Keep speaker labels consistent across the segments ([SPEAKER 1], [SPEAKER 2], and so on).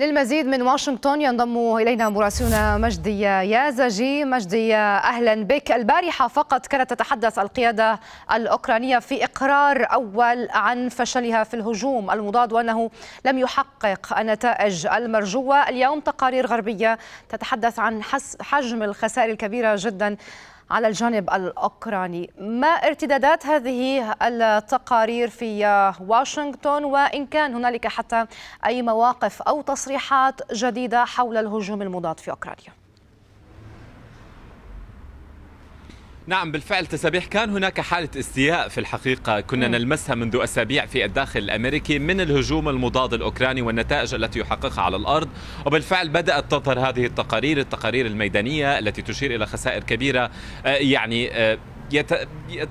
[SPEAKER 1] للمزيد من واشنطن ينضم إلينا مراسلنا مجدي يازجي مجدي أهلا بك البارحة فقط كانت تتحدث القيادة الأوكرانية في إقرار أول عن فشلها في الهجوم المضاد وأنه لم يحقق النتائج المرجوة اليوم تقارير غربية تتحدث عن حجم الخسائر الكبيرة جدا على الجانب الأوكراني ما ارتدادات هذه التقارير في واشنطن وإن كان هنالك حتى أي مواقف أو تصريحات جديدة حول الهجوم المضاد في أوكرانيا
[SPEAKER 2] نعم بالفعل تسابيح كان هناك حالة استياء في الحقيقة كنا نلمسها منذ أسابيع في الداخل الأمريكي من الهجوم المضاد الأوكراني والنتائج التي يحققها على الأرض وبالفعل بدأت تظهر هذه التقارير التقارير الميدانية التي تشير إلى خسائر كبيرة آه، يعني آه، يت...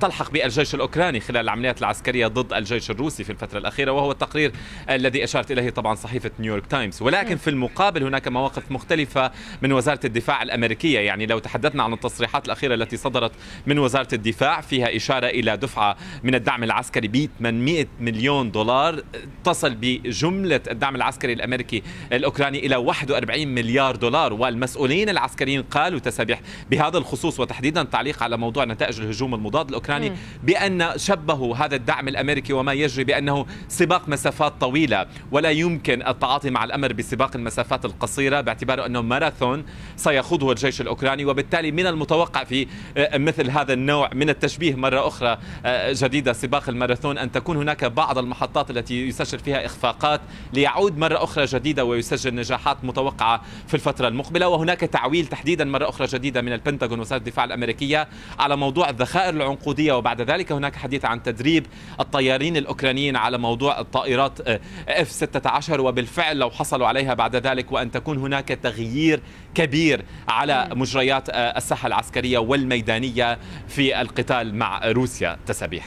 [SPEAKER 2] تلحق بالجيش الاوكراني خلال العمليات العسكريه ضد الجيش الروسي في الفتره الاخيره وهو التقرير الذي اشارت اليه طبعا صحيفه نيويورك تايمز ولكن في المقابل هناك مواقف مختلفه من وزاره الدفاع الامريكيه يعني لو تحدثنا عن التصريحات الاخيره التي صدرت من وزاره الدفاع فيها اشاره الى دفعه من الدعم العسكري ب 800 مليون دولار تصل بجمله الدعم العسكري الامريكي الاوكراني الى 41 مليار دولار والمسؤولين العسكريين قالوا تسابيح بهذا الخصوص وتحديدا تعليق على موضوع نتائج الهجوم المضاد الأوكراني م. بأن شبهوا هذا الدعم الأمريكي وما يجري بأنه سباق مسافات طويلة ولا يمكن التعاطي مع الأمر بسباق المسافات القصيرة باعتباره أنه ماراثون سيخوضه الجيش الأوكراني وبالتالي من المتوقع في آه، مثل هذا النوع من التشبيه مرة أخرى آه، جديدة سباق الماراثون أن تكون هناك بعض المحطات التي يسجل فيها إخفاقات ليعود مرة أخرى جديدة ويسجل نجاحات متوقعة في الفترة المقبلة وهناك تعويل تحديدا مرة أخرى جديدة من البنتاغون وزارة الدفاع الأمريكية على موضوع الذخائر العنقودية وبعد ذلك هناك حديث عن تدريب الطيارين الأوكرانيين على موضوع الطائرات آه، F-16 وبالفعل لو حصلوا عليها بعد ذلك وأن تكون هناك تغيير كبير التأثير على مجريات آه، الساحة العسكرية والميدانية في القتال مع روسيا تسابيح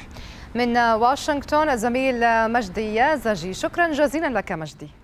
[SPEAKER 1] من واشنطن الزميل مجدي يازجي شكرا جزيلا لك مجدي